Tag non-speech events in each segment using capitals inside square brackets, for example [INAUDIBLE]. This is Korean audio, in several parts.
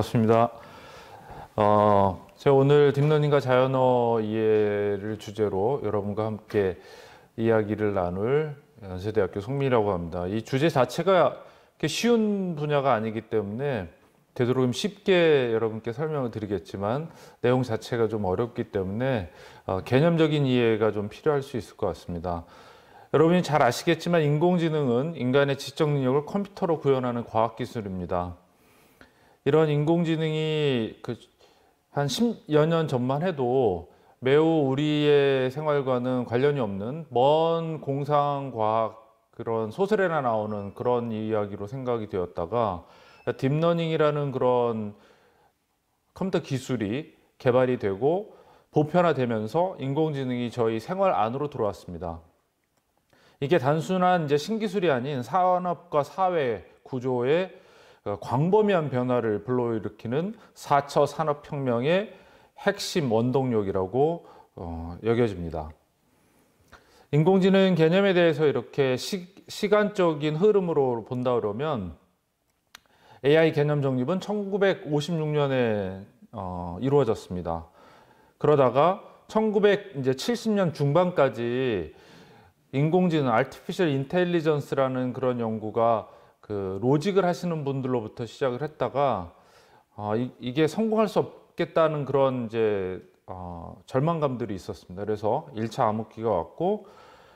반갑습니다. 어, 제가 오늘 딥러닝과 자연어 이해를 주제로 여러분과 함께 이야기를 나눌 연세대학교 송미라고 합니다. 이 주제 자체가 쉬운 분야가 아니기 때문에 되도록 쉽게 여러분께 설명을 드리겠지만 내용 자체가 좀 어렵기 때문에 어, 개념적인 이해가 좀 필요할 수 있을 것 같습니다. 여러분이 잘 아시겠지만 인공지능은 인간의 지적 능력을 컴퓨터로 구현하는 과학기술입니다. 이런 인공지능이 그한 10여 년 전만 해도 매우 우리의 생활과는 관련이 없는 먼 공상과학 그런 소설에나 나오는 그런 이야기로 생각이 되었다가 딥러닝이라는 그런 컴퓨터 기술이 개발이 되고 보편화되면서 인공지능이 저희 생활 안으로 들어왔습니다. 이게 단순한 이제 신기술이 아닌 산업과 사회 구조의 어, 광범위한 변화를 불러일으키는 4차 산업혁명의 핵심 원동력이라고 어, 여겨집니다. 인공지능 개념에 대해서 이렇게 시, 간적인 흐름으로 본다 그러면 AI 개념 정립은 1956년에 어, 이루어졌습니다. 그러다가 1970년 중반까지 인공지능, artificial intelligence라는 그런 연구가 그 로직을 하시는 분들로부터 시작을 했다가 어, 이, 게 성공할 수 없겠다는 그런 이제 어, 절망감들이 있었습니다. 그래서 1차 암흑기가 왔고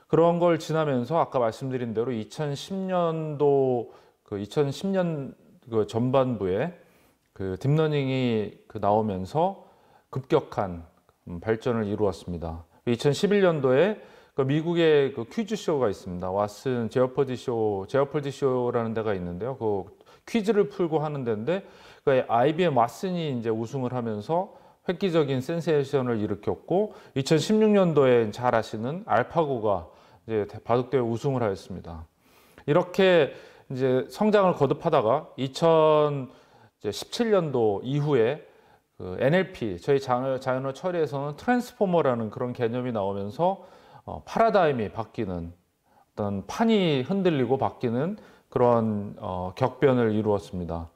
그런 걸 지나면서 아까 말씀드린 대로 2010년도 그 2010년 그 전반부에 그 딥러닝이 그 나오면서 급격한 음, 발전을 이루었습니다. 2011년도에 그 미국의 그 퀴즈 쇼가 있습니다. 왓슨 제어퍼디 쇼, 제어퍼디 쇼라는 데가 있는데요. 그 퀴즈를 풀고 하는 데인데 그 IBM 왓슨이 이제 우승을 하면서 획기적인 센세이션을 일으켰고 2016년도에 잘 아시는 알파고가 이제 바둑대회 우승을 하였습니다. 이렇게 이제 성장을 거듭하다가 2017년도 이후에 그 NLP 저희 자연어 처리에서는 트랜스포머라는 그런 개념이 나오면서 어, 파라다임이 바뀌는 어떤 판이 흔들리고 바뀌는 그런 어, 격변을 이루었습니다.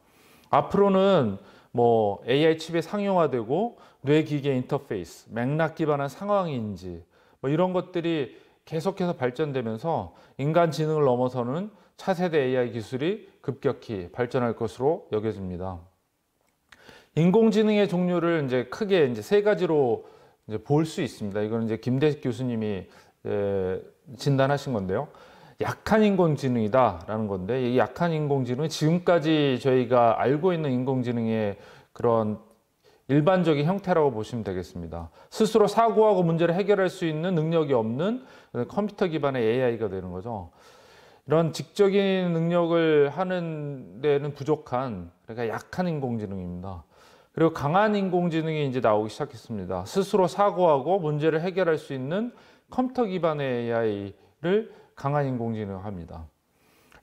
앞으로는 뭐 AI 칩이 상용화되고 뇌기계 인터페이스, 맥락 기반한 상황인지 뭐 이런 것들이 계속해서 발전되면서 인간 지능을 넘어서는 차세대 AI 기술이 급격히 발전할 것으로 여겨집니다. 인공지능의 종류를 이제 크게 이제 세 가지로 이제 볼수 있습니다. 이건 이제 김대 교수님이 진단하신 건데요. 약한 인공지능이다라는 건데 이 약한 인공지능은 지금까지 저희가 알고 있는 인공지능의 그런 일반적인 형태라고 보시면 되겠습니다. 스스로 사고하고 문제를 해결할 수 있는 능력이 없는 컴퓨터 기반의 AI가 되는 거죠. 이런 직적인 능력을 하는 데는 부족한 그러니까 약한 인공지능입니다. 그리고 강한 인공지능이 이제 나오기 시작했습니다. 스스로 사고하고 문제를 해결할 수 있는 컴퓨터 기반의 AI를 강한 인공지능합니다.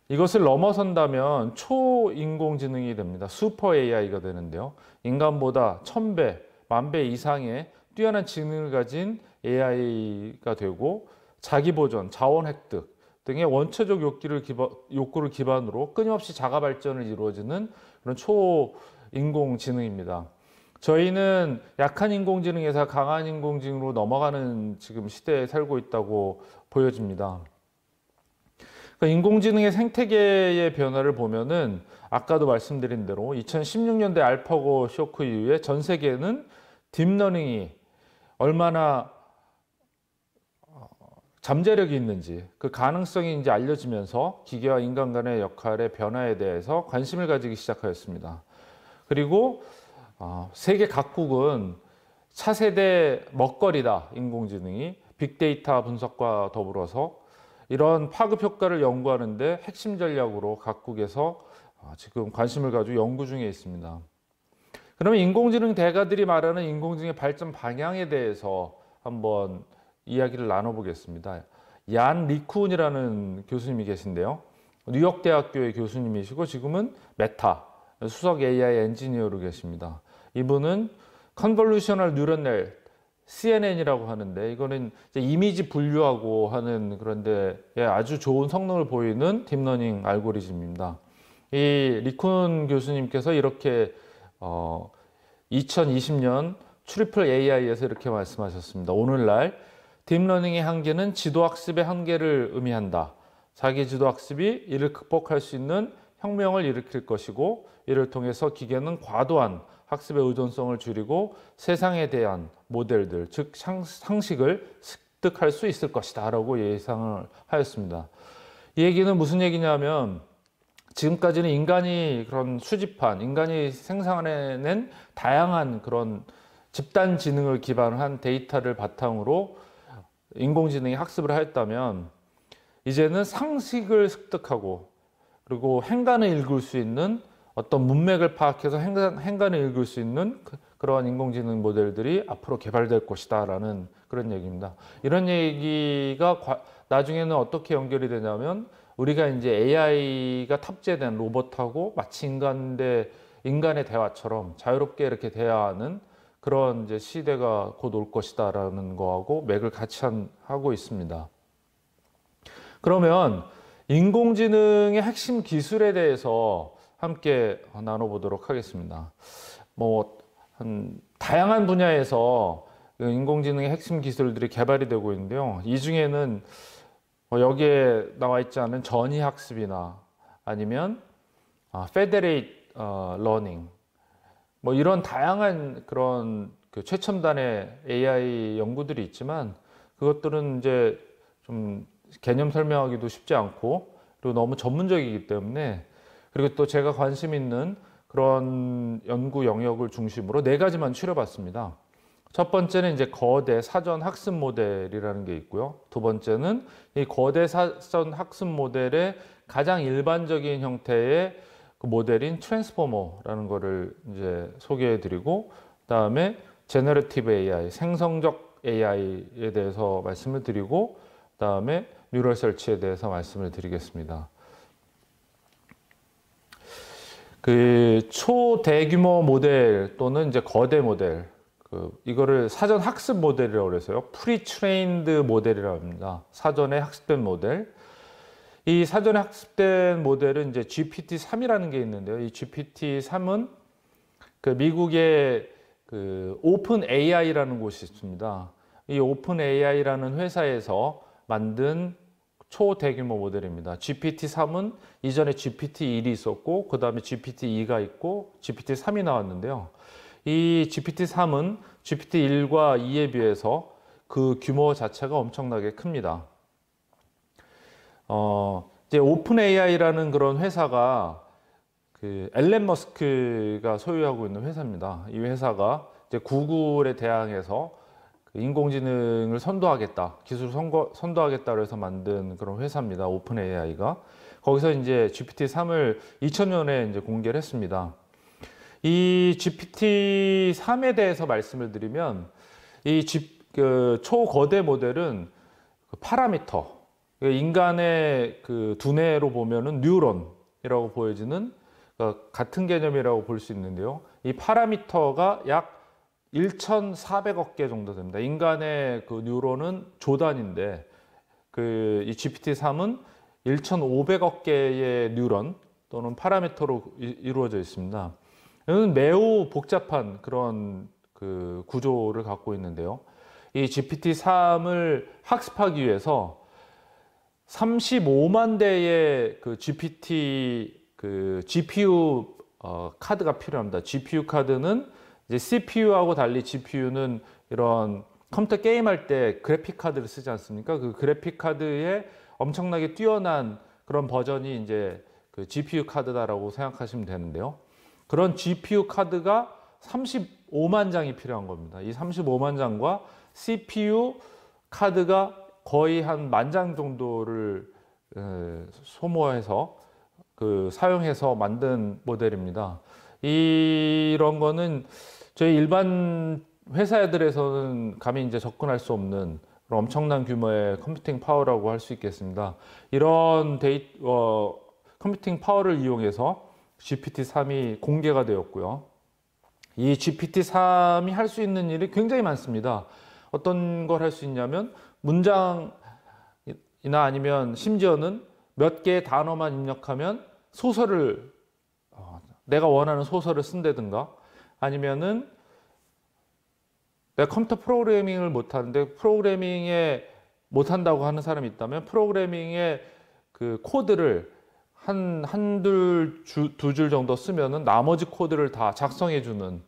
이것을 넘어선다면 초인공지능이 됩니다. 슈퍼 AI가 되는데요. 인간보다 천배, 만배 이상의 뛰어난 지능을 가진 AI가 되고 자기 보존, 자원 획득 등의 원초적 욕구를, 기반, 욕구를 기반으로 끊임없이 자가 발전을 이루어지는 그런 초 인공지능입니다. 저희는 약한 인공지능에서 강한 인공지능으로 넘어가는 지금 시대에 살고 있다고 보여집니다. 그러니까 인공지능의 생태계의 변화를 보면은 아까도 말씀드린 대로 2016년대 알파고 쇼크 이후에 전 세계는 딥러닝이 얼마나 어, 잠재력이 있는지 그 가능성이 이제 알려지면서 기계와 인간 간의 역할의 변화에 대해서 관심을 가지기 시작하였습니다. 그리고 어, 세계 각국은 차세대 먹거리다 인공지능이 빅데이터 분석과 더불어서 이런 파급 효과를 연구하는데 핵심 전략으로 각국에서 어, 지금 관심을 가지고 연구 중에 있습니다. 그러면 인공지능 대가들이 말하는 인공지능의 발전 방향에 대해서 한번 이야기를 나눠보겠습니다. 얀 리쿤이라는 교수님이 계신데요. 뉴욕대학교의 교수님이시고 지금은 메타, 수석 AI 엔지니어로 계십니다. 이분은 컨볼루셔널 뉴런넬 CNN이라고 하는데 이거는 이미지 분류하고 하는 그런데 아주 좋은 성능을 보이는 딥러닝 알고리즘입니다. 이 리쿤 교수님께서 이렇게 어 2020년 트리플 AI에서 이렇게 말씀하셨습니다. 오늘날 딥러닝의 한계는 지도학습의 한계를 의미한다. 자기 지도학습이 이를 극복할 수 있는 혁명을 일으킬 것이고 이를 통해서 기계는 과도한 학습의 의존성을 줄이고 세상에 대한 모델들 즉 상식을 습득할 수 있을 것이다라고 예상을 하였습니다. 이 얘기는 무슨 얘기냐면 지금까지는 인간이 그런 수집한 인간이 생산해낸 다양한 그런 집단 지능을 기반으로 한 데이터를 바탕으로 인공지능이 학습을 하였다면 이제는 상식을 습득하고 그리고 행간을 읽을 수 있는 어떤 문맥을 파악해서 행간, 행간을 읽을 수 있는 그, 그러한 인공지능 모델들이 앞으로 개발될 것이다라는 그런 얘기입니다. 이런 얘기가 과, 나중에는 어떻게 연결이 되냐면 우리가 이제 AI가 탑재된 로봇하고 마치 인간 대 인간의 대화처럼 자유롭게 이렇게 대화하는 그런 이제 시대가 곧 올 것이다라는 거하고 맥을 같이 한, 하고 있습니다. 그러면 인공지능의 핵심 기술에 대해서 함께 나눠보도록 하겠습니다. 뭐, 한, 다양한 분야에서 그 인공지능의 핵심 기술들이 개발이 되고 있는데요. 이 중에는 뭐 여기에 나와 있지 않은 전이학습이나 아니면 페데레이트 아, 러닝 어, 뭐 이런 다양한 그런 그 최첨단의 AI 연구들이 있지만 그것들은 이제 좀 개념 설명하기도 쉽지 않고 그리고 너무 전문적이기 때문에 그리고 또 제가 관심 있는 그런 연구 영역을 중심으로 네 가지만 추려봤습니다. 첫 번째는 이제 거대 사전 학습 모델이라는 게 있고요. 두 번째는 이 거대 사전 학습 모델의 가장 일반적인 형태의 그 모델인 트랜스포머라는 거를 이제 소개해 드리고 그다음에 제너러티브 AI, 생성적 AI에 대해서 말씀을 드리고 그다음에 뉴럴 설치에 대해서 말씀을 드리겠습니다. 그 초대규모 모델 또는 이제 거대 모델 그 이거를 사전 학습 모델이라고 해서요. 프리트레인드 모델이라고 합니다. 사전에 학습된 모델. 이 사전에 학습된 모델은 이제 GPT-3이라는 게 있는데요. 이 GPT-3은 그 미국의 그 오픈 AI라는 곳이 있습니다. 이 오픈 AI라는 회사에서 만든 초대규모 모델입니다. GPT-3은 이전에 GPT-1이 있었고 그 다음에 GPT-2가 있고 GPT-3이 나왔는데요. 이 GPT-3은 GPT-1과 2에 비해서 그 규모 자체가 엄청나게 큽니다. 어, 이제 오픈 AI라는 그런 회사가 그 엘렌 머스크가 소유하고 있는 회사입니다. 이 회사가 이제 구글에 대항해서 인공지능을 선도하겠다, 기술을 선거, 선도하겠다 해서 만든 그런 회사입니다. 오픈 AI가. 거기서 이제 GPT-3을 2000년에 이제 공개를 했습니다. 이 GPT-3에 대해서 말씀을 드리면 이 지, 그, 초거대 모델은 그 파라미터, 그 인간의 그 두뇌로 보면은 뉴런이라고 보여지는 그 같은 개념이라고 볼 수 있는데요. 이 파라미터가 약 1,400억 개 정도 됩니다. 인간의 그 뉴런은 조단인데 그 이 GPT-3은 1,500억 개의 뉴런 또는 파라미터로 이루어져 있습니다. 이는 매우 복잡한 그런 그 구조를 갖고 있는데요. 이 GPT-3을 학습하기 위해서 35만 대의 그 GPT 그 GPU 어, 카드가 필요합니다. GPU 카드는 이제 CPU하고 달리 GPU는 이런 컴퓨터 게임할 때 그래픽 카드를 쓰지 않습니까? 그 그래픽 카드에 엄청나게 뛰어난 그런 버전이 이제 그 GPU 카드다라고 생각하시면 되는데요. 그런 GPU 카드가 35만 장이 필요한 겁니다. 이 35만 장과 CPU 카드가 거의 한 만 장 정도를 소모해서 그 사용해서 만든 모델입니다. 이런 거는 저희 일반 회사들에서는 감히 이제 접근할 수 없는 엄청난 규모의 컴퓨팅 파워라고 할 수 있겠습니다. 이런 데이, 어, 컴퓨팅 파워를 이용해서 GPT-3이 공개가 되었고요. 이 GPT-3이 할 수 있는 일이 굉장히 많습니다. 어떤 걸 할 수 있냐면 문장이나 아니면 심지어는 몇 개의 단어만 입력하면 소설을 내가 원하는 소설을 쓴다든가 아니면은 내가 컴퓨터 프로그래밍을 못하는데 프로그래밍에 못한다고 하는 사람이 있다면 프로그래밍의 그 코드를 한, 한둘, 두 줄 정도 쓰면은 나머지 코드를 다 작성해주는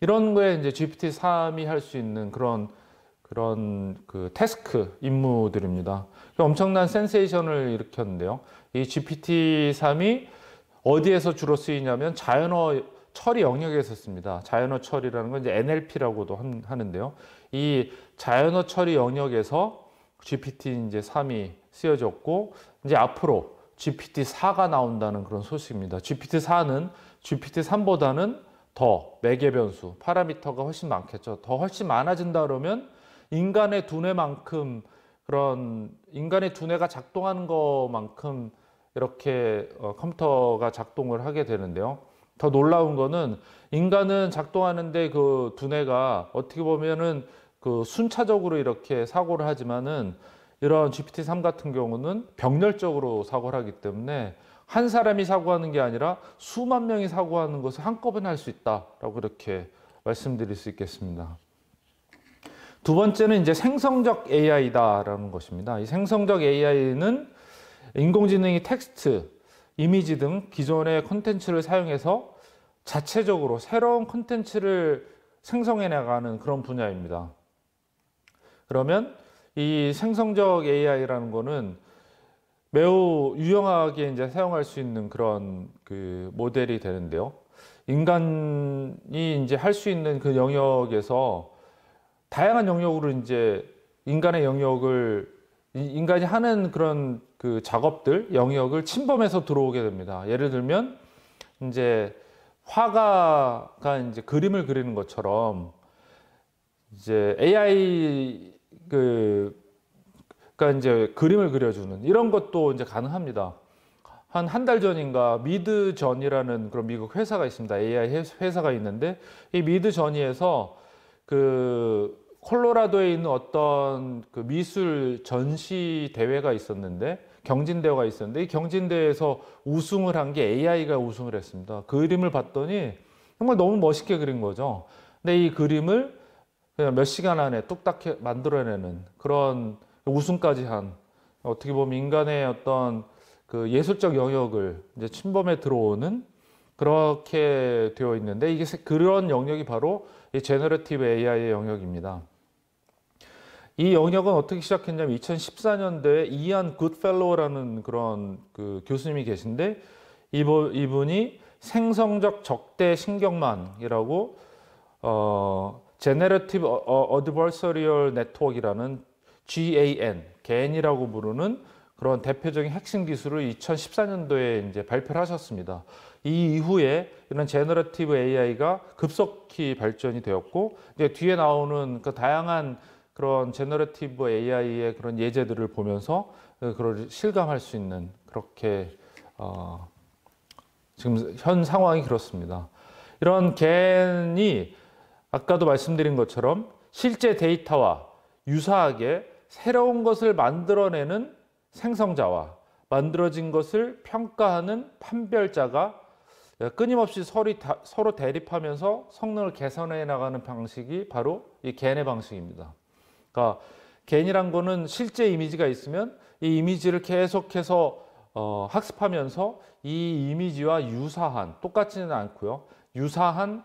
이런 거에 이제 GPT-3이 할 수 있는 그런 그런 그 태스크 임무들입니다. 엄청난 센세이션을 일으켰는데요. 이 GPT-3이 어디에서 주로 쓰이냐면 자연어 처리 영역에서 씁니다. 자연어 처리라는 건 이제 NLP라고도 하는데요. 이 자연어 처리 영역에서 GPT 이제 3이 쓰여졌고 이제 앞으로 GPT 4가 나온다는 그런 소식입니다. GPT 4는 GPT 3보다는 더 매개 변수, 파라미터가 훨씬 많겠죠. 더 훨씬 많아진다 그러면 인간의 두뇌만큼 그런 인간의 두뇌가 작동하는 것만큼 이렇게 어, 컴퓨터가 작동을 하게 되는데요. 더 놀라운 거는 인간은 작동하는데 그 두뇌가 어떻게 보면은 그 순차적으로 이렇게 사고를 하지만은 이런 GPT-3 같은 경우는 병렬적으로 사고를 하기 때문에 한 사람이 사고하는 게 아니라 수만 명이 사고하는 것을 한꺼번에 할 수 있다라고 이렇게 말씀드릴 수 있겠습니다. 두 번째는 이제 생성적 AI다라는 것입니다. 이 생성적 AI는 인공지능이 텍스트, 이미지 등 기존의 콘텐츠를 사용해서 자체적으로 새로운 콘텐츠를 생성해 나가는 그런 분야입니다. 그러면 이 생성적 AI라는 거는 매우 유용하게 이제 사용할 수 있는 그런 그 모델이 되는데요. 인간이 이제 할 수 있는 그 영역에서 다양한 영역으로 이제 인간의 영역을 인간이 하는 그런 그 작업들 영역을 침범해서 들어오게 됩니다. 예를 들면 이제 화가가 이제 그림을 그리는 것처럼 이제 AI 그그 이제 그림을 그려주는 이런 것도 이제 가능합니다. 한 한 달 전인가 미드전이라는 그런 미국 회사가 있습니다. AI 회사가 있는데 이 미드전이에서 그 콜로라도에 있는 어떤 그 미술 전시 대회가 있었는데 경진대회가 있었는데 이 경진대회에서 우승을 한 게 AI가 우승을 했습니다. 그 그림을 봤더니 정말 너무 멋있게 그린 거죠. 근데 이 그림을 그냥 몇 시간 안에 뚝딱 만들어내는 그런 우승까지 한 어떻게 보면 인간의 어떤 그 예술적 영역을 이제 침범에 들어오는 그렇게 되어 있는데 이게 그런 영역이 바로 이 제너러티브 AI의 영역입니다. 이 영역은 어떻게 시작했냐면 2014년도에 이안 굿펠로라는 그런 그 교수님이 계신데 이분, 이분이 생성적 적대 신경망이라고 어, Generative Adversarial Network이라는 GAN, GAN이라고 부르는 그런 대표적인 핵심 기술을 2014년도에 이제 발표를 하셨습니다. 이 이후에 이런 제너러티브 AI가 급속히 발전이 되었고 이제 뒤에 나오는 그 다양한 그런 제너러티브 AI의 그런 예제들을 보면서 어, 그걸 실감할 수 있는 그렇게 어, 지금 현 상황이 그렇습니다. 이런 겐이 아까도 말씀드린 것처럼 실제 데이터와 유사하게 새로운 것을 만들어내는 생성자와 만들어진 것을 평가하는 판별자가 어, 끊임없이 서로 대립하면서 성능을 개선해 나가는 방식이 바로 이 겐의 방식입니다. 그러니까 겐이란 거는 실제 이미지가 있으면 이 이미지를 계속해서 어, 학습하면서 이 이미지와 유사한 똑같지는 않고요. 유사한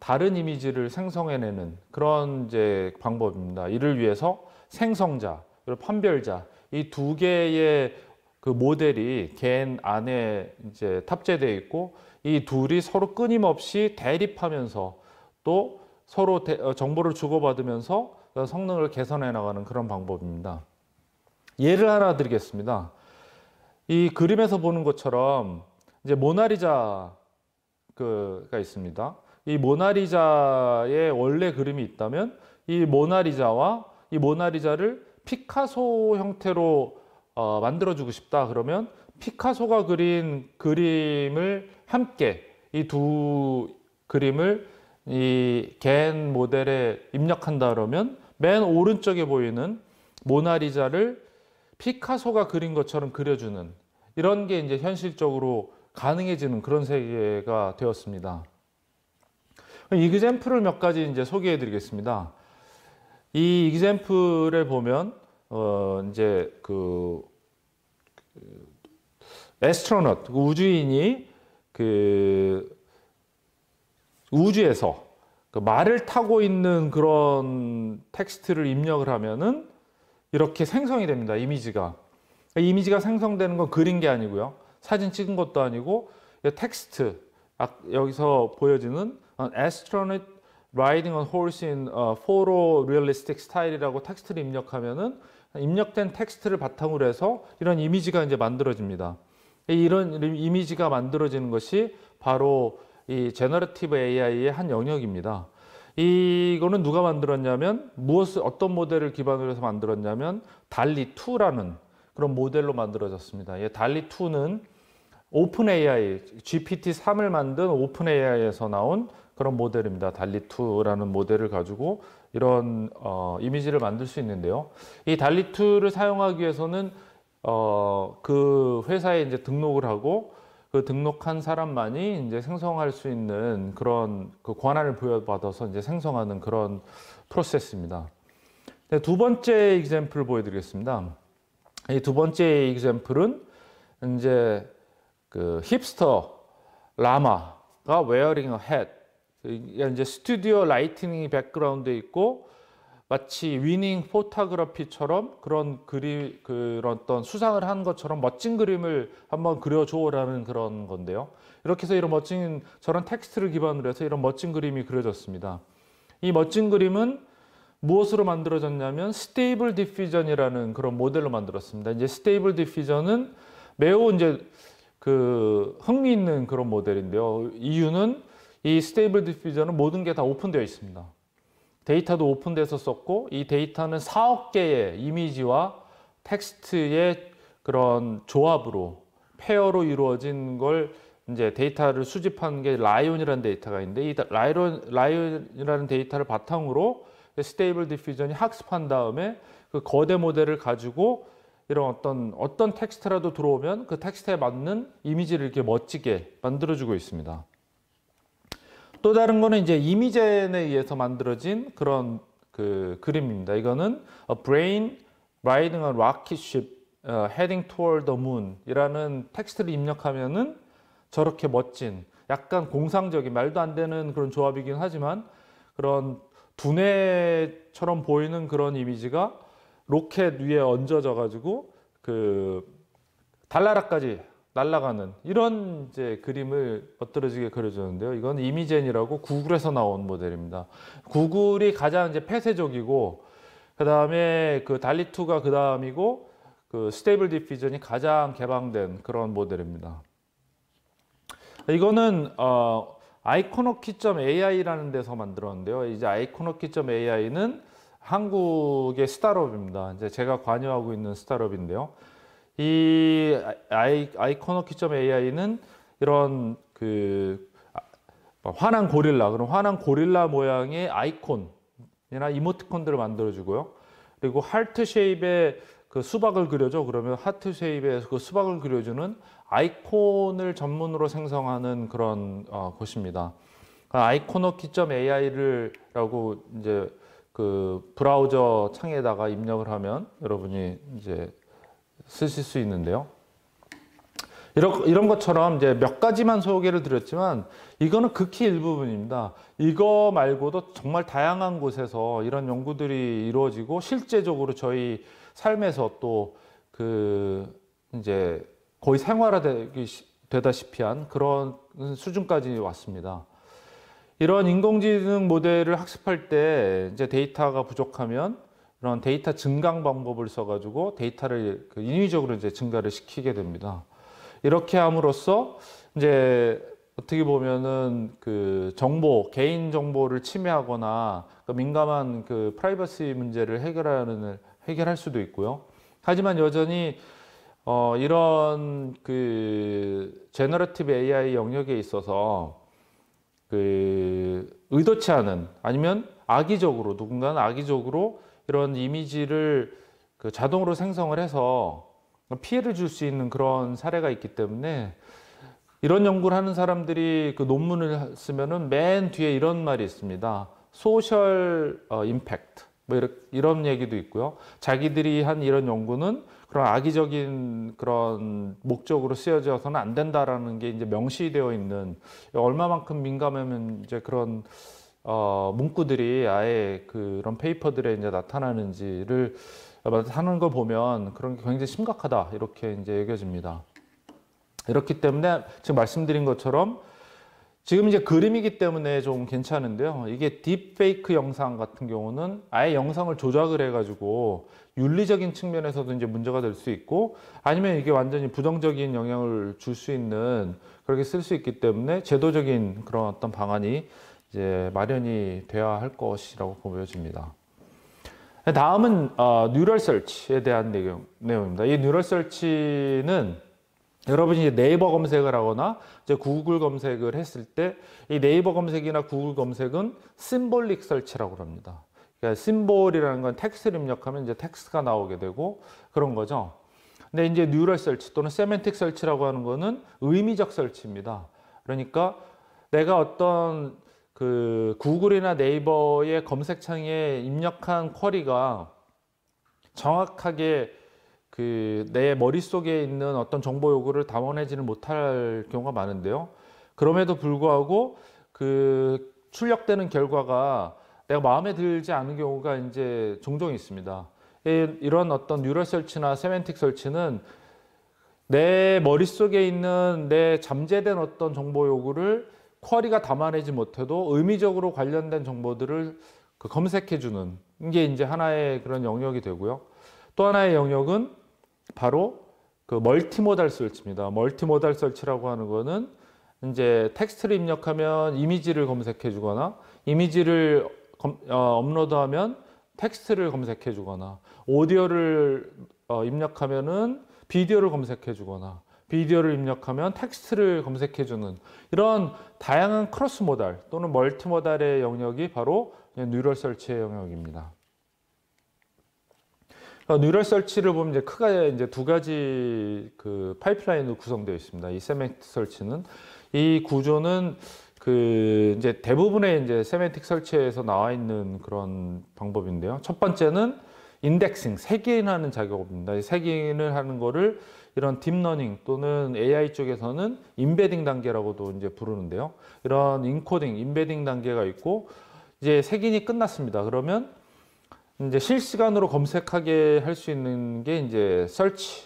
다른 이미지를 생성해내는 그런 이제 방법입니다. 이를 위해서 생성자 그리고 판별자 이 두 개의 그 모델이 겐 안에 이제 탑재되어 있고 이 둘이 서로 끊임없이 대립하면서 또 서로 어, 정보를 주고받으면서 어, 성능을 개선해 나가는 그런 방법입니다. 예를 하나 드리겠습니다. 이 그림에서 보는 것처럼 이제 모나리자가 있습니다. 이 모나리자의 원래 그림이 있다면 이 모나리자와 이 모나리자를 피카소 형태로 어, 만들어주고 싶다 그러면 피카소가 그린 그림을 함께 이 두 그림을 이겐 모델에 입력한다 그러면 맨 오른쪽에 보이는 모나리자를 피카소가 그린 것처럼 그려주는 이런 게 이제 현실적으로 가능해지는 그런 세계가 되었습니다. 이그젬플을몇 가지 이제 소개해 드리겠습니다. 이 이그젠플에 보면 어 이제 그 에스트로넛 그, 그 우주인이 그 우주에서 그 말을 타고 있는 그런 텍스트를 입력을 하면은 이렇게 생성이 됩니다. 이미지가. 그러니까 이미지가 생성되는 건 그린 게 아니고요. 사진 찍은 것도 아니고 텍스트 여기서 보여지는 an astronaut riding o horse in a photorealistic style이라고 텍스트를 입력하면은 입력된 텍스트를 바탕으로 해서 이런 이미지가 이제 만들어집니다. 이런 이미지가 만들어지는 것이 바로 이 제너러티브 AI의 한 영역입니다. 이거는 누가 만들었냐면 무엇을 어떤 모델을 기반으로 해서 만들었냐면 달리 2라는 그런 모델로 만들어졌습니다. 예, 달리 2는 오픈 AI GPT 3을 만든 오픈 AI에서 나온 그런 모델입니다. 달리 2라는 모델을 가지고 이런 어, 이미지를 만들 수 있는데요. 이 달리 2를 사용하기 위해서는 어, 그 회사에 이제 등록을 하고 그 등록한 사람만이 이제 생성할 수 있는 그런 그 권한을 부여받아서 이제 생성하는 그런 프로세스입니다. 네, 두 번째 이그젠플 보여드리겠습니다. 이 두 번째 이그젠플은 이제 그 힙스터 라마가 웨어링 햇 이게 이제 스튜디오 라이트닝 백그라운드에 있고 마치 위닝 포타그래피처럼 그런 그리 그런 어떤 수상을 한 것처럼 멋진 그림을 한번 그려줘라는 그런 건데요. 이렇게 해서 이런 멋진 저런 텍스트를 기반으로 해서 이런 멋진 그림이 그려졌습니다. 이 멋진 그림은 무엇으로 만들어졌냐면 스테이블 디퓨전이라는 그런 모델로 만들었습니다. 이제 스테이블 디퓨전은 매우 이제 그 흥미있는 그런 모델인데요. 이유는 이 스테이블 디퓨전은 모든 게 다 오픈되어 있습니다. 데이터도 오픈돼서 썼고 이 데이터는 4억 개의 이미지와 텍스트의 그런 조합으로 페어로 이루어진 걸 이제 데이터를 수집한 게 라이온이라는 데이터가 있는데 이 라이온, 라이온이라는 데이터를 바탕으로 스테이블 디퓨전이 학습한 다음에 그 거대 모델을 가지고 이런 어떤 어떤 텍스트라도 들어오면 그 텍스트에 맞는 이미지를 이렇게 멋지게 만들어주고 있습니다. 또 다른 거는 이제 이미젠에 의해서 만들어진 그런 그 그림입니다. 이거는 A Brain Riding a Rocket Ship 어, Heading Toward the Moon이라는 텍스트를 입력하면은 저렇게 멋진 약간 공상적인 말도 안 되는 그런 조합이긴 하지만 그런 두뇌처럼 보이는 그런 이미지가 로켓 위에 얹어져 가지고 그 달나라까지 날아가는 이런 이제 그림을 멋들어지게 그려주는데요. 이건 이미젠이라고 구글에서 나온 모델입니다. 구글이 가장 이제 폐쇄적이고 그다음에 그 달리2가 그다음이고 그 스테이블 디퓨전이 가장 개방된 그런 모델입니다. 이거는 어 아이코노키.ai라는 데서 만들었는데요. 이제 아이코노키.ai는 한국의 스타트업입니다. 이제 제가 관여하고 있는 스타트업인데요. 이 아이, 아이코노키점 AI는 이런 그 화난 아, 뭐 고릴라 그런 화난 고릴라 모양의 아이콘이나 이모티콘들을 만들어주고요. 그리고 하트 쉐입의 그 수박을 그려줘 그러면 하트 쉐입의 그 수박을 그려주는 아이콘을 전문으로 생성하는 그런 어, 곳입니다. 그러니까 아이코노키.점 AI를라고 이제 그 브라우저 창에다가 입력을 하면 여러분이 이제 쓰실 수 있는데요. 이런, 것처럼 이제 몇 가지만 소개를 드렸지만 이거는 극히 일부분입니다. 이거 말고도 정말 다양한 곳에서 이런 연구들이 이루어지고 실제적으로 저희 삶에서 또 그 이제 거의 생활화되기 되다시피 한 그런 수준까지 왔습니다. 이런 인공지능 모델을 학습할 때 이제 데이터가 부족하면 그런 데이터 증강 방법을 써가지고 데이터를 그 인위적으로 이제 증가를 시키게 됩니다. 이렇게 함으로써 이제 어떻게 보면은 그 정보, 개인 정보를 침해하거나 그 민감한 그 프라이버시 문제를 해결하는 해결할 수도 있고요. 하지만 여전히 어 이런 그 제너러티브 AI 영역에 있어서 그 의도치 않은 아니면 악의적으로 누군가는 악의적으로 이런 이미지를 그 자동으로 생성을 해서 피해를 줄 수 있는 그런 사례가 있기 때문에 이런 연구를 하는 사람들이 그 논문을 쓰면은 맨 뒤에 이런 말이 있습니다. 소셜 임팩트 어, 뭐 이런 얘기도 있고요. 자기들이 한 이런 연구는 그런 악의적인 그런 목적으로 쓰여져서는 안 된다라는 게 이제 명시되어 있는 얼마만큼 민감하면 이제 그런 어, 문구들이 아예 그런 페이퍼들에 이제 나타나는지를 하는 걸 보면 그런 게 굉장히 심각하다 이렇게 이제 여겨집니다. 이렇기 때문에 지금 말씀드린 것처럼 지금 이제 그림이기 때문에 좀 괜찮은데요. 이게 딥페이크 영상 같은 경우는 아예 영상을 조작을 해가지고 윤리적인 측면에서도 이제 문제가 될 수 있고 아니면 이게 완전히 부정적인 영향을 줄 수 있는 그렇게 쓸 수 있기 때문에 제도적인 그런 어떤 방안이 이제 마련이 되어야 할 것이라고 보여집니다. 다음은 어, 뉴럴 설치에 대한 내용, 내용입니다. 이 뉴럴 설치는 여러분이 이제 네이버 검색을 하거나 이제 구글 검색을 했을 때 이 네이버 검색이나 구글 검색은 심볼릭 설치라고 합니다. 그러니까 심볼이라는 건 텍스트를 입력하면 이제 텍스트가 나오게 되고 그런 거죠. 근데 이제 뉴럴 설치 또는 세멘틱 설치라고 하는 거는 의미적 설치입니다. 그러니까 내가 어떤 그 구글이나 네이버의 검색창에 입력한 쿼리가 정확하게 그 내 머릿속에 있는 어떤 정보 요구를 담아내지는 못할 경우가 많은데요. 그럼에도 불구하고 그 출력되는 결과가 내가 마음에 들지 않은 경우가 이제 종종 있습니다. 이런 어떤 뉴럴 설치나 세멘틱 설치는 내 머릿속에 있는 내 잠재된 어떤 정보 요구를 쿼리가 담아내지 못해도 의미적으로 관련된 정보들을 그 검색해 주는 게 이제 하나의 그런 영역이 되고요. 또 하나의 영역은 바로 그 멀티모달 설치입니다. 멀티모달 설치라고 하는 거는 이제 텍스트를 입력하면 이미지를 검색해 주거나 이미지를 검, 어, 업로드하면 텍스트를 검색해 주거나 오디오를 어, 입력하면은 비디오를 검색해 주거나 비디오를 입력하면 텍스트를 검색해주는 이런 다양한 크로스 모달 또는 멀티 모달의 영역이 바로 뉴럴 설치의 영역입니다. 그러니까 뉴럴 설치를 보면 이제 크게 이제 두 가지 그 파이프라인으로 구성되어 있습니다. 이 세멘틱 설치는 이 구조는 그 이제 대부분의 이제 세멘틱 설치에서 나와 있는 그런 방법인데요. 첫 번째는 인덱싱, 색인하는 작업입니다. 색인을 하는 거를 이런 딥러닝 또는 AI 쪽에서는 인베딩 단계라고도 이제 부르는데요. 이런 인코딩, 인베딩 단계가 있고 이제 색인이 끝났습니다. 그러면 이제 실시간으로 검색하게 할 수 있는 게 이제 설치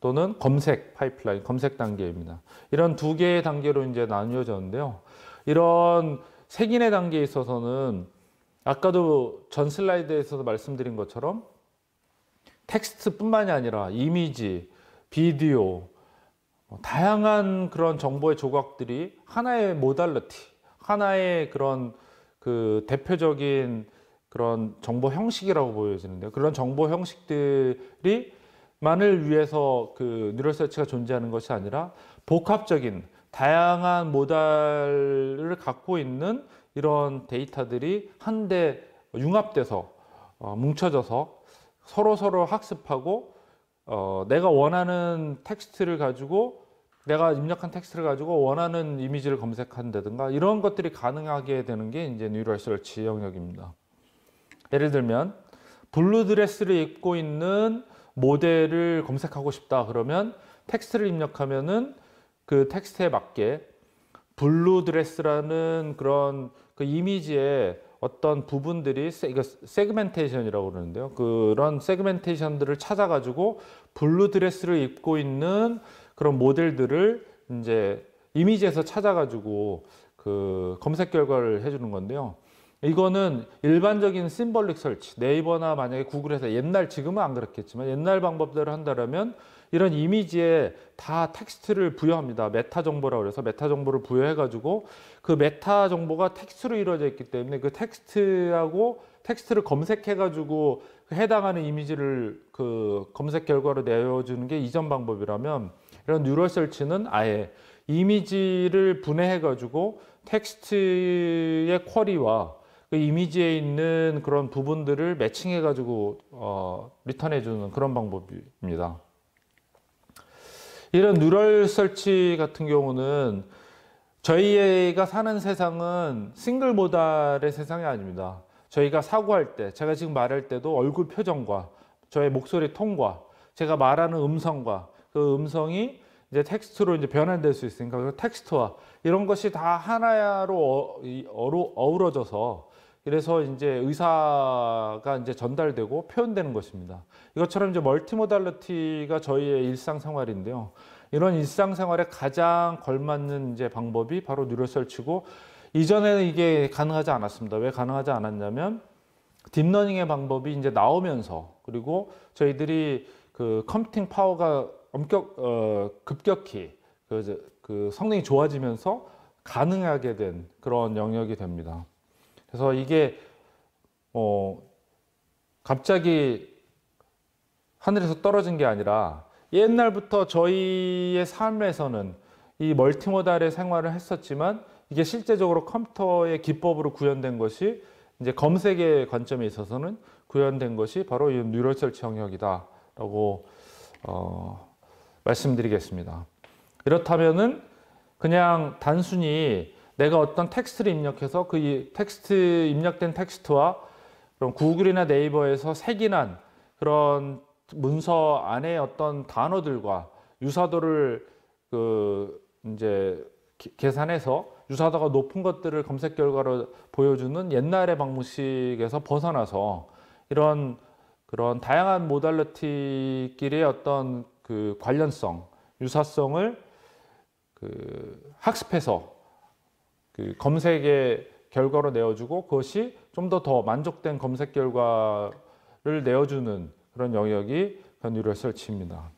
또는 검색 파이프라인, 검색 단계입니다. 이런 두 개의 단계로 이제 나뉘어졌는데요. 이런 색인의 단계에 있어서는 아까도 전 슬라이드에서도 말씀드린 것처럼 텍스트뿐만이 아니라 이미지, 비디오, 뭐 다양한 그런 정보의 조각들이 하나의 모달러티, 하나의 그런 그 대표적인 그런 정보 형식이라고 보여지는데 그런 정보 형식들이 만을 위해서 그 뉴럴 서치가 존재하는 것이 아니라 복합적인 다양한 모달을 갖고 있는 이런 데이터들이 한데 융합돼서 어, 뭉쳐져서 서로 서로 학습하고 어, 내가 원하는 텍스트를 가지고 내가 입력한 텍스트를 가지고 원하는 이미지를 검색한다든가 이런 것들이 가능하게 되는 게 이제 뉴럴 설치 영역입니다. 예를 들면 블루 드레스를 입고 있는 모델을 검색하고 싶다 그러면 텍스트를 입력하면은 그 텍스트에 맞게 블루 드레스라는 그런 그이미지에 어떤 부분들이 세그멘테이션이라고 그러는데요. 그런 세그멘테이션들을 찾아가지고 블루 드레스를 입고 있는 그런 모델들을 이제 이미지에서 찾아가지고 그 검색 결과를 해주는 건데요. 이거는 일반적인 심벌릭 설치 네이버나 만약에 구글에서 옛날 지금은 안 그렇겠지만 옛날 방법대로 한다면 이런 이미지에 다 텍스트를 부여합니다 메타 정보라고 해서 메타 정보를 부여해 가지고 그 메타 정보가 텍스트로 이루어져 있기 때문에 그 텍스트하고 텍스트를 검색해 가지고 해당하는 이미지를 그 검색 결과로 내어주는 게 이전 방법이라면 이런 뉴럴 설치는 아예 이미지를 분해해 가지고 텍스트의 쿼리와 그 이미지에 있는 그런 부분들을 매칭해 가지고 어, 리턴해 주는 그런 방법입니다. 이런 뉴럴 설치 같은 경우는 저희가 사는 세상은 싱글 모달의 세상이 아닙니다. 저희가 사고할 때, 제가 지금 말할 때도 얼굴 표정과 저의 목소리 통과 제가 말하는 음성과 그 음성이 이제 텍스트로 이제 변환될 수 있으니까 그래서 텍스트와 이런 것이 다 하나로 어, 어우러져서 그래서 이제 의사가 이제 전달되고 표현되는 것입니다. 이것처럼 이제 멀티모달리티가 저희의 일상생활인데요. 이런 일상생활에 가장 걸맞는 이제 방법이 바로 뉴럴설치고 이전에는 이게 가능하지 않았습니다. 왜 가능하지 않았냐면 딥러닝의 방법이 이제 나오면서 그리고 저희들이 그 컴퓨팅 파워가 엄격 어, 급격히 그, 그 성능이 좋아지면서 가능하게 된 그런 영역이 됩니다. 그래서 이게 어, 갑자기 하늘에서 떨어진 게 아니라 옛날부터 저희의 삶에서는 이 멀티모달의 생활을 했었지만 이게 실제적으로 컴퓨터의 기법으로 구현된 것이 이제 검색의 관점에 있어서는 구현된 것이 바로 이 뉴럴 설치 영역이다라고 어, 말씀드리겠습니다. 이렇다면은 그냥 단순히 내가 어떤 텍스트를 입력해서 그 텍스트 입력된 텍스트와 그럼 구글이나 네이버에서 색이난 그런 문서 안에 어떤 단어들과 유사도를 그 이제 계산해서 유사도가 높은 것들을 검색 결과로 보여주는 옛날의 방식에서 벗어나서 이런 그런 다양한 모달리티끼리의 어떤 그 관련성, 유사성을 그 학습해서 그 검색의 결과로 내어주고 그것이 좀 더 더 만족된 검색 결과를 내어주는 그런 영역이 뉴럴 설치입니다.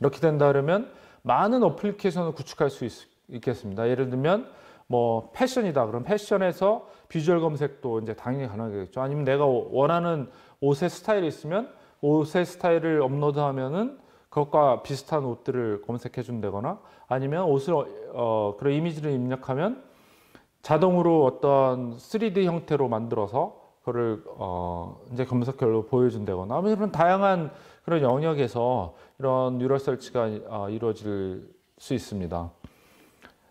이렇게 된다면 많은 어플리케이션을 구축할 수 있, 있겠습니다. 예를 들면 뭐 패션이다 그럼 패션에서 비주얼 검색도 이제 당연히 가능하겠죠. 아니면 내가 원하는 옷의 스타일이 있으면 옷의 스타일을 업로드하면은 그것과 비슷한 옷들을 검색해 준다거나 아니면 옷을 어, 어 그런 이미지를 입력하면 자동으로 어떤 3D 형태로 만들어서 그를어 이제 검색 결로 보여준다거나 아니면 런 다양한 그런 영역에서 이런 뉴럴 설치가 어, 이루어질 수 있습니다.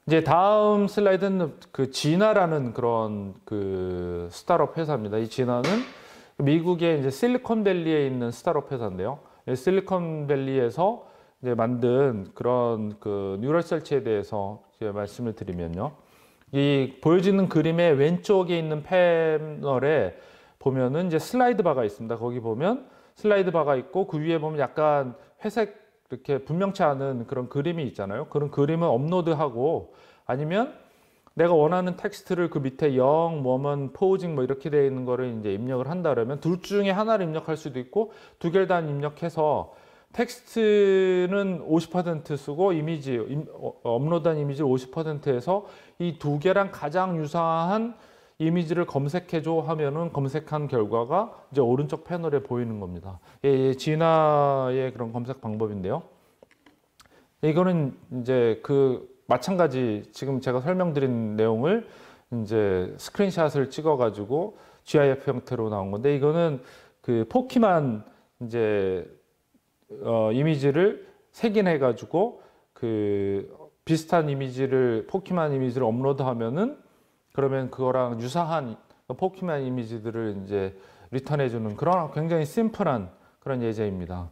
이제 다음 슬라이드는 그 진화라는 그런 그 스타트업 회사입니다. 이 진화는 미국의 이제 실리콘밸리에 있는 스타트업 회사인데요. 실리콘밸리에서 이제 만든 그런 그 뉴럴 설치에 대해서 이제 말씀을 드리면요. 이 보여지는 그림의 왼쪽에 있는 패널에 보면은 이제 슬라이드 바가 있습니다. 거기 보면 슬라이드 바가 있고 그 위에 보면 약간 회색 이렇게 분명치 않은 그런 그림이 있잖아요. 그런 그림을 업로드하고 아니면 내가 원하는 텍스트를 그 밑에 영, 뭐면 포징 뭐 이렇게 되어 있는 거를 이제 입력을 한다 그러면 둘 중에 하나를 입력할 수도 있고 두 개를 다 입력해서 텍스트는 50% 쓰고 이미지 어, 업로드한 이미지 50%에서 이 두 개랑 가장 유사한 이미지를 검색해줘 하면은 검색한 결과가 이제 오른쪽 패널에 보이는 겁니다. 예, 예, 진화의 그런 검색 방법인데요. 이거는 이제 그 마찬가지 지금 제가 설명드린 내용을 이제 스크린샷을 찍어가지고 GIF 형태로 나온 건데 이거는 그 포키만 이제 어, 이미지를 색인해가지고 그 비슷한 이미지를 포키만 이미지를 업로드하면은 그러면 그거랑 유사한 포키맨 이미지들을 이제 리턴해 주는 그런 굉장히 심플한 그런 예제입니다.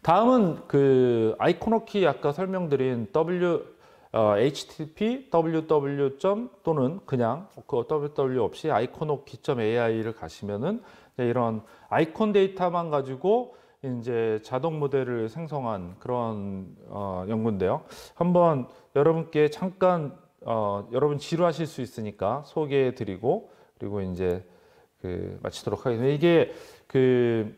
다음은 그 아이코노키 아까 설명드린 w 어, http www. 또는 그냥 그 www 없이 아이코노키.ai를 가시면은 이런 아이콘 데이터만 가지고 이제 자동 모델을 생성한 그런 어, 연구인데요. 한번 여러분께 잠깐 어, 여러분 지루하실 수 있으니까 소개해드리고 그리고 이제 그 마치도록 하겠습니다. 이게 그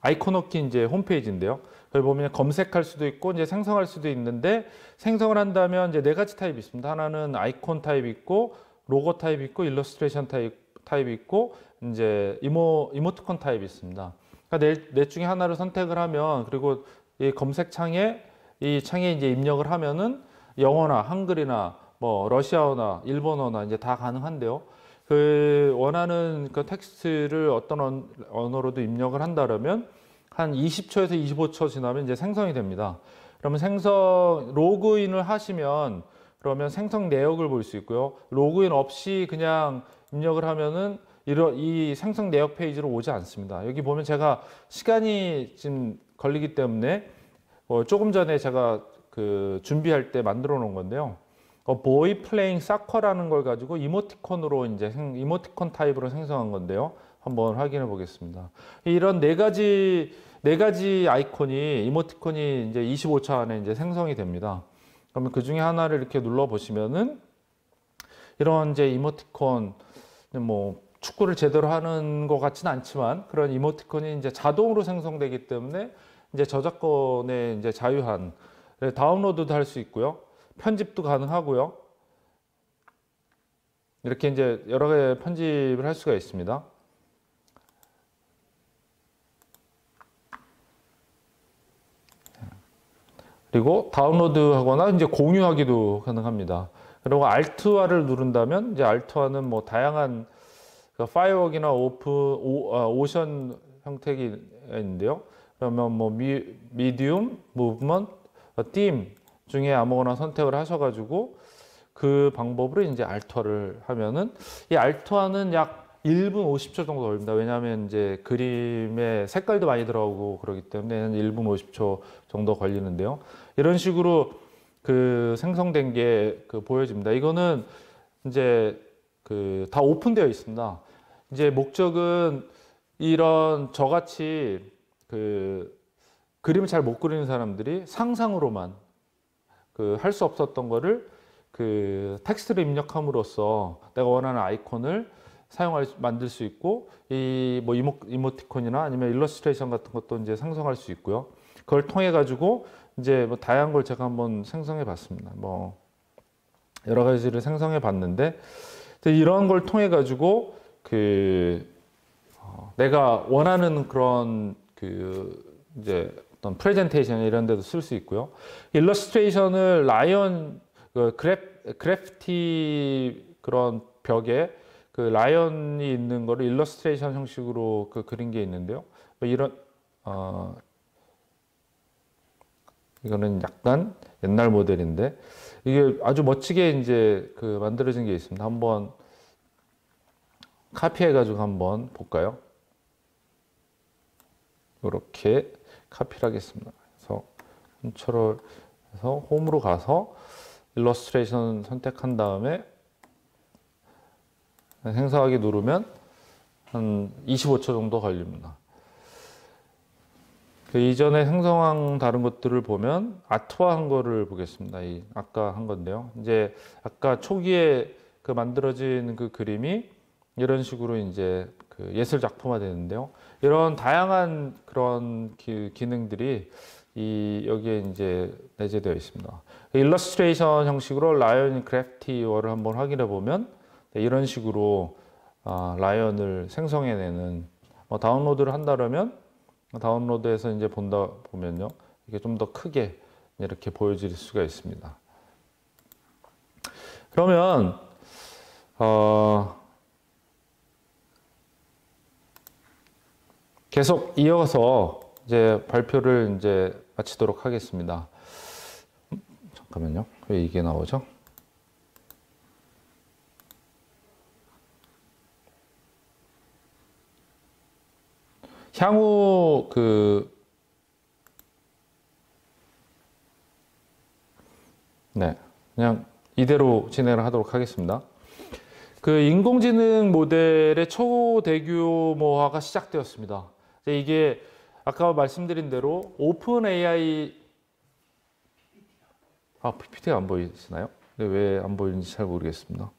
아이콘 얻기 이제 홈페이지인데요. 여기 보면 검색할 수도 있고 이제 생성할 수도 있는데 생성을 한다면 이제 네 가지 타입이 있습니다. 하나는 아이콘 타입 있고 로고 타입 있고 일러스트레이션 타입 타입 있고 이제 이모 이모티콘 타입 있습니다. 그러니까 넷, 네, 넷 네 중에 하나를 선택을 하면 그리고 이 검색창에 이 창에 이제 입력을 하면은 영어나 한글이나 뭐 러시아어나 일본어나 이제 다 가능한데요. 그 원하는 그 텍스트를 어떤 언어로도 입력을 한다면 한 20초에서 25초 지나면 이제 생성이 됩니다. 그러면 생성 로그인을 하시면 그러면 생성 내역을 볼 수 있고요. 로그인 없이 그냥 입력을 하면은 이러, 이 생성 내역 페이지로 오지 않습니다. 여기 보면 제가 시간이 지금 걸리기 때문에 뭐 조금 전에 제가 그 준비할 때 만들어 놓은 건데요. 어, 보이 플레잉 사커라는 걸 가지고 이모티콘으로 이제 이모티콘 타입으로 생성한 건데요. 한번 확인해 보겠습니다. 이런 네 가지 네 가지 아이콘이 이모티콘이 이제 25차 안에 이제 생성이 됩니다. 그러면 그 중에 하나를 이렇게 눌러 보시면은 이런 이제 이모티콘 뭐 축구를 제대로 하는 것 같지는 않지만 그런 이모티콘이 이제 자동으로 생성되기 때문에 이제 저작권에 이제 자유한 네, 다운로드도 할 수 있고요. 편집도 가능하고요. 이렇게 이제 여러 개의 편집을 할 수가 있습니다. 그리고 다운로드 하거나 이제 공유하기도 가능합니다. 그리고 Alt화를 누른다면 이제 Alt화는 뭐 다양한 그 파이어웍이나 오프 오, 아, 오션 형태가 있는데요. 그러면 뭐 미, 미디움, 무브먼트, 팀 중에 아무거나 선택을 하셔가지고 그 방법으로 이제 알터를 하면은 이 알터는 약 1분 50초 정도 걸립니다. 왜냐하면 이제 그림에 색깔도 많이 들어오고 그러기 때문에 1분 50초 정도 걸리는데요. 이런 식으로 그 생성된 게 그 보여집니다. 이거는 이제 그 다 오픈되어 있습니다. 이제 목적은 이런 저같이 그 그림을 잘 못 그리는 사람들이 상상으로만 그 할 수 없었던 거를 그 텍스트를 입력함으로써 내가 원하는 아이콘을 사용할 만들 수 있고 이 뭐 이모, 이모티콘이나 아니면 일러스트레이션 같은 것도 이제 상상할 수 있고요. 그걸 통해 가지고 이제 뭐 다양한 걸 제가 한번 생성해 봤습니다. 뭐 여러 가지를 생성해 봤는데 이런 걸 통해 가지고 그 어, 내가 원하는 그런 그 이제 어떤 프레젠테이션 이런 데도 쓸 수 있고요. 일러스트레이션을 라이언 그 그래프, 그래프티 그런 벽에 그 라이언이 있는 거를 일러스트레이션 형식으로 그 그린 게 있는데요. 뭐 이런 어 이거는 약간 옛날 모델인데 이게 아주 멋지게 이제 그 만들어진 게 있습니다. 한번 카피해 가지고 한번 볼까요? 이렇게 카피를 하겠습니다. 그래서 홈처로 해서 홈으로 가서 일러스트레이션 선택한 다음에 생성하기 누르면 한 25초 정도 걸립니다. 그 이전에 생성한 다른 것들을 보면 아트화한 거를 보겠습니다. 이 아까 한 건데요. 이제 아까 초기에 그 만들어진 그 그림이 이런 식으로 이제 그 예술 작품화 되는데요. 이런 다양한 그런 기, 기능들이 이 여기에 이제 내재되어 있습니다. 그 일러스트레이션 형식으로 라이언 크래프티워를 한번 확인해 보면 네, 이런 식으로 아, 라이언을 생성해내는 뭐 다운로드를 한다면 다운로드해서 이제 본다 보면요 이게 좀 더 크게 이렇게 보여질 수가 있습니다. 그러면 어, 계속 이어서 이제 발표를 이제 마치도록 하겠습니다. 잠깐만요. 왜 이게 나오죠? 향후 그 네. 그냥 이대로 진행을 하도록 하겠습니다. 그 인공지능 모델의 초대규모화가 시작되었습니다. 네, 이게 아까 말씀드린 대로 오픈 AI 아 PPT가 안 보이시나요? 네, 왜안 보이는지 잘 모르겠습니다.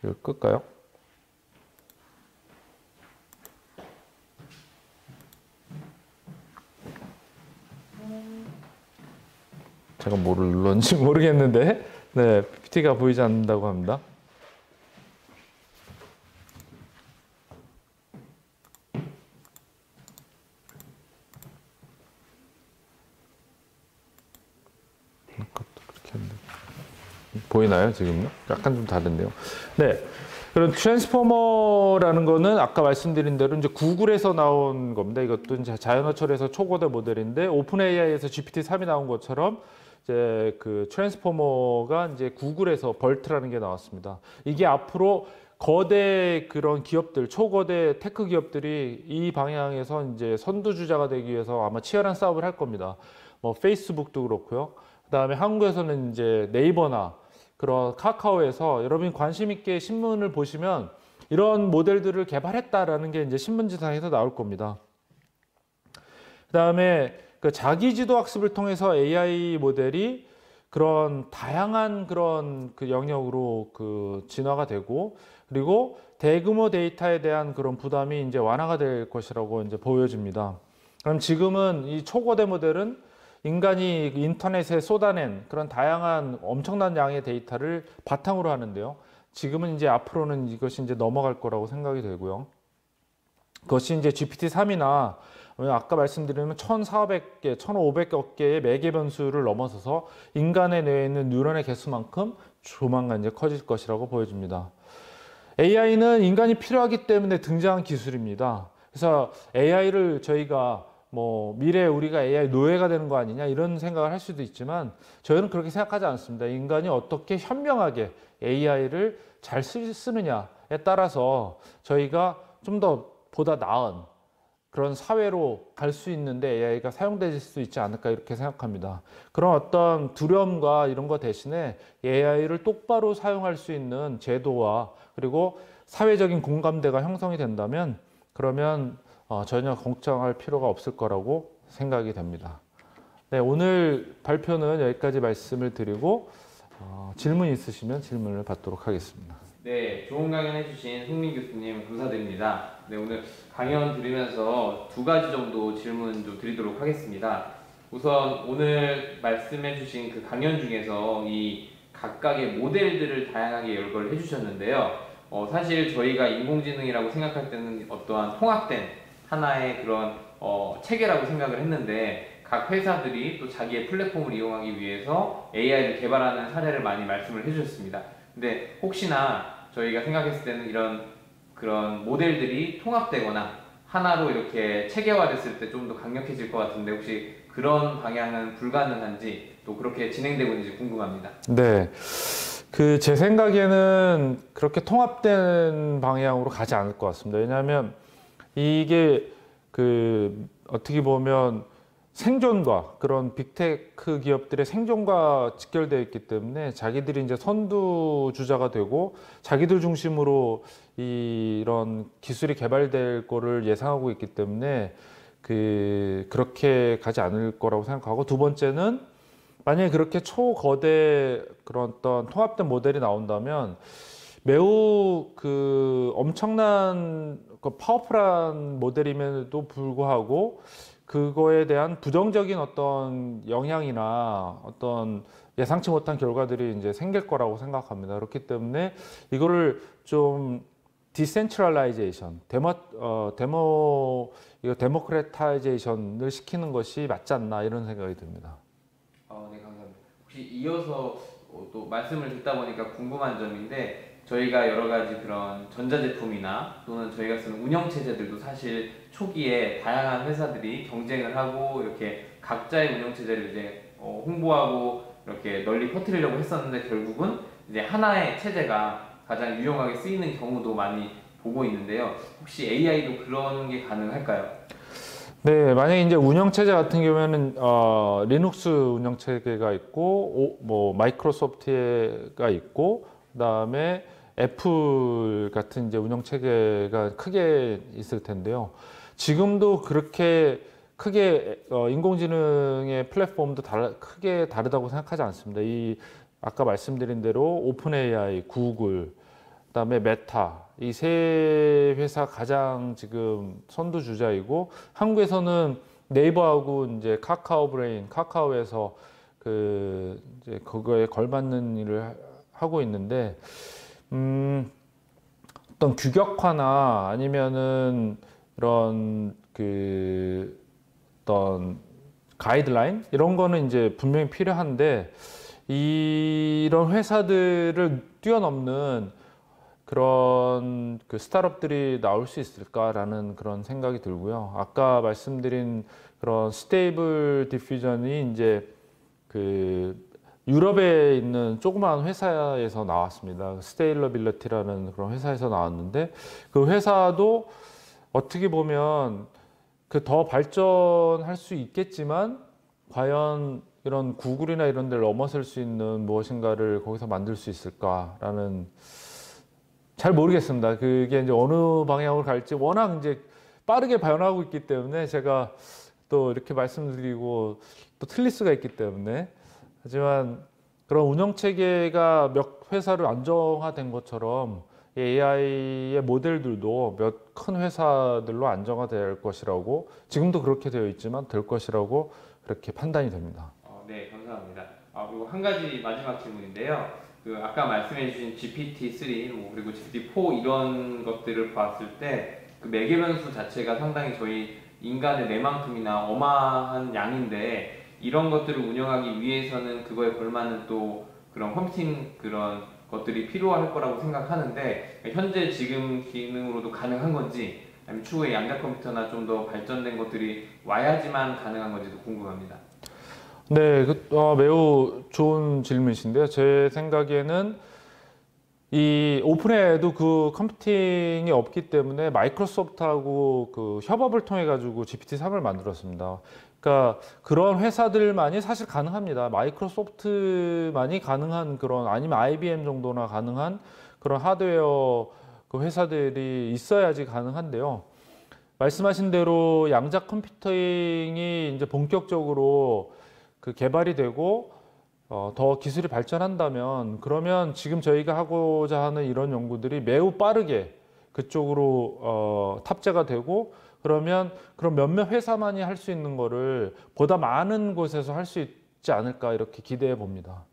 이걸 끌까요? 제가 뭐를 눌렀는지 [LAUGHS] 모르겠는데 네 PPT가 보이지 않는다고 합니다. 보이나요 지금? 약간 좀 다른데요. 네. 그런 트랜스포머라는 거는 아까 말씀드린 대로 이제 구글에서 나온 겁니다. 이것도 이제 자연어철에서 초고대 모델인데 오픈 AI에서 GPT-3이 나온 것처럼 이제 그 트랜스포머가 이제 구글에서 벌트라는 게 나왔습니다. 이게 앞으로 거대 그런 기업들, 초거대 테크 기업들이 이 방향에서 이제 선두주자가 되기 위해서 아마 치열한 싸움을 할 겁니다. 뭐 페이스북도 그렇고요. 그다음에 한국에서는 이제 네이버나 그런 카카오에서 여러분이 관심 있게 신문을 보시면 이런 모델들을 개발했다라는 게 이제 신문지상에서 나올 겁니다. 그다음에 그 자기 지도 학습을 통해서 AI 모델이 그런 다양한 그런 그 영역으로 그 진화가 되고 그리고 대규모 데이터에 대한 그런 부담이 이제 완화가 될 것이라고 이제 보여집니다. 그럼 지금은 이 초거대 모델은 인간이 그 인터넷에 쏟아낸 그런 다양한 엄청난 양의 데이터를 바탕으로 하는데요. 지금은 이제 앞으로는 이것이 이제 넘어갈 거라고 생각이 되고요. 그것이 이제 GPT-3이나 아까 말씀드리면 1,400개, 1,500여 개의 매개 변수를 넘어서서 인간의 뇌에 있는 뉴런의 개수만큼 조만간 이제 커질 것이라고 보여집니다. AI는 인간이 필요하기 때문에 등장한 기술입니다. 그래서 AI를 저희가 뭐 미래에 우리가 AI 노예가 되는 거 아니냐 이런 생각을 할 수도 있지만 저희는 그렇게 생각하지 않습니다. 인간이 어떻게 현명하게 AI를 잘 쓰느냐에 따라서 저희가 좀 더 보다 나은 그런 사회로 갈 수 있는데 AI가 사용될 수 있지 않을까 이렇게 생각합니다. 그런 어떤 두려움과 이런 거 대신에 AI를 똑바로 사용할 수 있는 제도와 그리고 사회적인 공감대가 형성이 된다면 그러면 어, 전혀 걱정할 필요가 없을 거라고 생각이 됩니다. 네, 오늘 발표는 여기까지 말씀을 드리고 어, 질문 있으시면 질문을 받도록 하겠습니다. 네, 좋은 강연 해주신 송민 교수님 감사드립니다. 네, 오늘 강연 들으면서 두 가지 정도 질문 좀 드리도록 하겠습니다. 우선 오늘 말씀해주신 그 강연 중에서 이 각각의 모델들을 다양하게 열거를 해주셨는데요. 어, 사실 저희가 인공지능이라고 생각할 때는 어떠한 통합된 하나의 그런 어, 체계라고 생각을 했는데 각 회사들이 또 자기의 플랫폼을 이용하기 위해서 AI를 개발하는 사례를 많이 말씀을 해주셨습니다. 근데 혹시나 저희가 생각했을 때는 이런 그런 모델들이 통합되거나 하나로 이렇게 체계화됐을 때 좀 더 강력해질 것 같은데 혹시 그런 방향은 불가능한지 또 그렇게 진행되고 있는지 궁금합니다. 네. 그 제 생각에는 그렇게 통합된 방향으로 가지 않을 것 같습니다. 왜냐하면 이게 그 어떻게 보면 생존과 그런 빅테크 기업들의 생존과 직결되어 있기 때문에 자기들이 이제 선두주자가 되고 자기들 중심으로 이런 기술이 개발될 거를 예상하고 있기 때문에 그 그렇게 가지 않을 거라고 생각하고 두 번째는 만약에 그렇게 초거대 그런 어떤 통합된 모델이 나온다면 매우 그 엄청난 그 파워풀한 모델임에도 불구하고 그거에 대한 부정적인 어떤 영향이나 어떤 예상치 못한 결과들이 이제 생길 거라고 생각합니다. 그렇기 때문에 이거를 좀 디센트럴라이제이션, 데모 어 데모 이거 데모크레타이제이션을 시키는 것이 맞지 않나 이런 생각이 듭니다. 아, 네, 감사합니다. 혹시 이어서 어, 또 말씀을 듣다 보니까 궁금한 점인데 저희가 여러 가지 그런 전자제품이나 또는 저희가 쓰는 운영체제들도 사실 초기에 다양한 회사들이 경쟁을 하고 이렇게 각자의 운영체제를 이제 어, 홍보하고 이렇게 널리 퍼뜨리려고 했었는데 결국은 이제 하나의 체제가 가장 유용하게 쓰이는 경우도 많이 보고 있는데요. 혹시 AI도 그런 게 가능할까요? 네, 만약에 이제 운영체제 같은 경우에는 어, 리눅스 운영체계가 있고, 오, 뭐 마이크로소프트가 있고, 그다음에 애플 같은 이제 운영 체계가 크게 있을 텐데요. 지금도 그렇게 크게 어, 인공지능의 플랫폼도 다르, 크게 다르다고 생각하지 않습니다. 이 아까 말씀드린 대로 오픈 AI, 구글, 그다음에 메타 이 세 회사 가장 지금 선두 주자이고 한국에서는 네이버하고 이제 카카오 브레인, 카카오에서 그 이제 그거에 걸맞는 일을 하고 있는데 음, 어떤 규격화나 아니면은 이런 그 어떤 가이드라인 이런 거는 이제 분명히 필요한데 이런 회사들을 뛰어넘는 그런 그 스타트업들이 나올 수 있을까라는 그런 생각이 들고요. 아까 말씀드린 그런 스테이블 디퓨전이 이제 그 유럽에 있는 조그마한 회사에서 나왔습니다. 스테일러빌리티라는 그런 회사에서 나왔는데 그 회사도 어떻게 보면 그 더 발전할 수 있겠지만 과연 이런 구글이나 이런 데를 넘어설 수 있는 무엇인가를 거기서 만들 수 있을까라는 잘 모르겠습니다. 그게 이제 어느 방향으로 갈지 워낙 이제 빠르게 변하고 있기 때문에 제가 또 이렇게 말씀드리고 또 틀릴 수가 있기 때문에 하지만 그런 운영 체계가 몇회사를 안정화된 것처럼 AI의 모델들도 몇 큰 회사들로 안정화될 것이라고 지금도 그렇게 되어 있지만 될 것이라고 그렇게 판단이 됩니다. 어, 네, 감사합니다. 아, 그리고 한 가지 마지막 질문인데요. 그 아까 말씀해주신 GPT-3 그리고 GPT-4 이런 것들을 봤을 때 그 매개 변수 자체가 상당히 저희 인간의 뇌만큼이나 어마한 양인데 이런 것들을 운영하기 위해서는 그거에 걸맞는 또 그런 컴퓨팅 그런 것들이 필요할 거라고 생각하는데 현재 지금 기능으로도 가능한 건지 아니면 추후에 양자 컴퓨터나 좀 더 발전된 것들이 와야지만 가능한 건지도 궁금합니다. 네, 그, 어, 매우 좋은 질문이신데요. 제 생각에는 이 오픈에도 그 컴퓨팅이 없기 때문에 마이크로소프트하고 그 협업을 통해 가지고 GPT-3을 만들었습니다. 그러니까 그런 회사들만이 사실 가능합니다. 마이크로소프트만이 가능한 그런 아니면 IBM 정도나 가능한 그런 하드웨어 그 회사들이 있어야지 가능한데요. 말씀하신 대로 양자 컴퓨팅이 이제 본격적으로 그 개발이 되고 어, 더 기술이 발전한다면 그러면 지금 저희가 하고자 하는 이런 연구들이 매우 빠르게 그쪽으로 어, 탑재가 되고 그러면 그런 몇몇 회사만이 할 수 있는 거를 보다 많은 곳에서 할 수 있지 않을까 이렇게 기대해 봅니다.